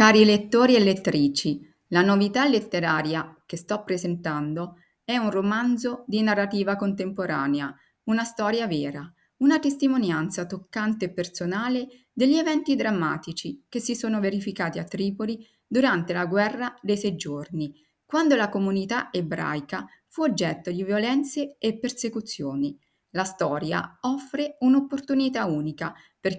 Cari lettori e lettrici, la novità letteraria che sto presentando è un romanzo di narrativa contemporanea, una storia vera, una testimonianza toccante e personale degli eventi drammatici che si sono verificati a Tripoli durante la guerra dei sei giorni, quando la comunità ebraica fu oggetto di violenze e persecuzioni. La storia offre un'opportunità unica per comprendere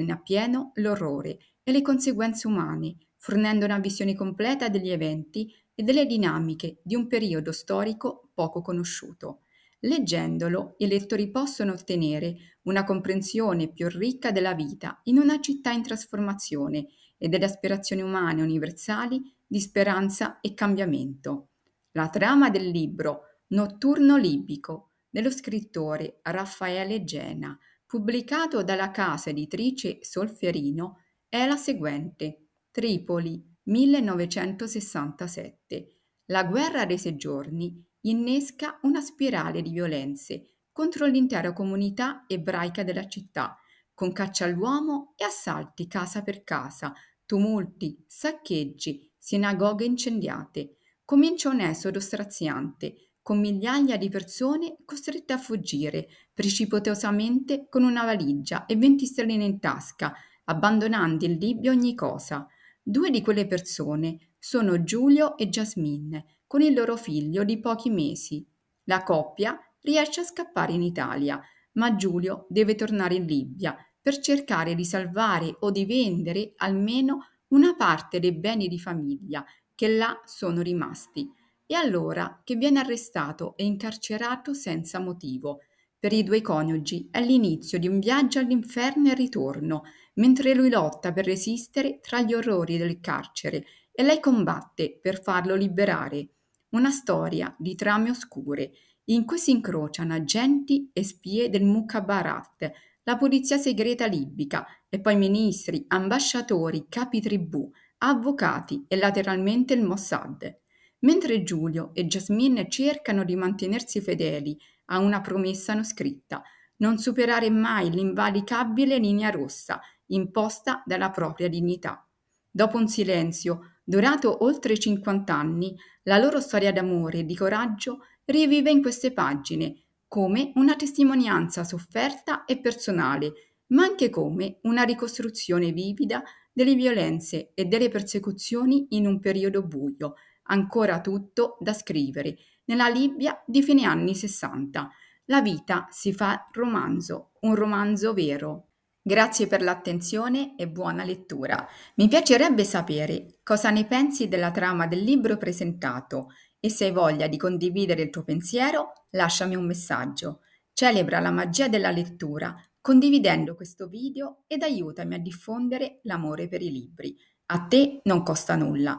comprenderne appieno l'orrore e le conseguenze umane, fornendo una visione completa degli eventi e delle dinamiche di un periodo storico poco conosciuto. Leggendolo, i lettori possono ottenere una comprensione più ricca della vita in una città in trasformazione e delle aspirazioni umane universali di speranza e cambiamento. La trama del libro Notturno libico dello scrittore Raffaele Gena, pubblicato dalla casa editrice Solferino, è la seguente: Tripoli, 1967. La guerra dei sei giorni innesca una spirale di violenze contro l'intera comunità ebraica della città, con caccia all'uomo e assalti casa per casa, tumulti, saccheggi, sinagoghe incendiate. Comincia un esodo straziante con migliaia di persone costrette a fuggire precipitosamente con una valigia e 20 sterline in tasca, abbandonando in Libia ogni cosa. Due di quelle persone sono Giulio e Jasmine, con il loro figlio di pochi mesi. La coppia riesce a scappare in Italia, ma Giulio deve tornare in Libia per cercare di salvare o di vendere almeno una parte dei beni di famiglia che là sono rimasti e allora che viene arrestato e incarcerato senza motivo. Per i due coniugi è l'inizio di un viaggio all'inferno e ritorno, mentre lui lotta per resistere tra gli orrori del carcere e lei combatte per farlo liberare. Una storia di trame oscure in cui si incrociano agenti e spie del Mukhabarat, la polizia segreta libica e poi ministri, ambasciatori, capi tribù, avvocati e lateralmente il Mossad. Mentre Giulio e Jasmine cercano di mantenersi fedeli a una promessa non scritta, non superare mai l'invalicabile linea rossa imposta dalla propria dignità. Dopo un silenzio, durato oltre 50 anni, la loro storia d'amore e di coraggio rivive in queste pagine come una testimonianza sofferta e personale, ma anche come una ricostruzione vivida delle violenze e delle persecuzioni in un periodo buio, ancora tutto da scrivere, nella Libia di fine anni 60. La vita si fa romanzo, un romanzo vero. Grazie per l'attenzione e buona lettura. Mi piacerebbe sapere cosa ne pensi della trama del libro presentato e se hai voglia di condividere il tuo pensiero, lasciami un messaggio. Celebra la magia della lettura condividendo questo video ed aiutami a diffondere l'amore per i libri. A te non costa nulla.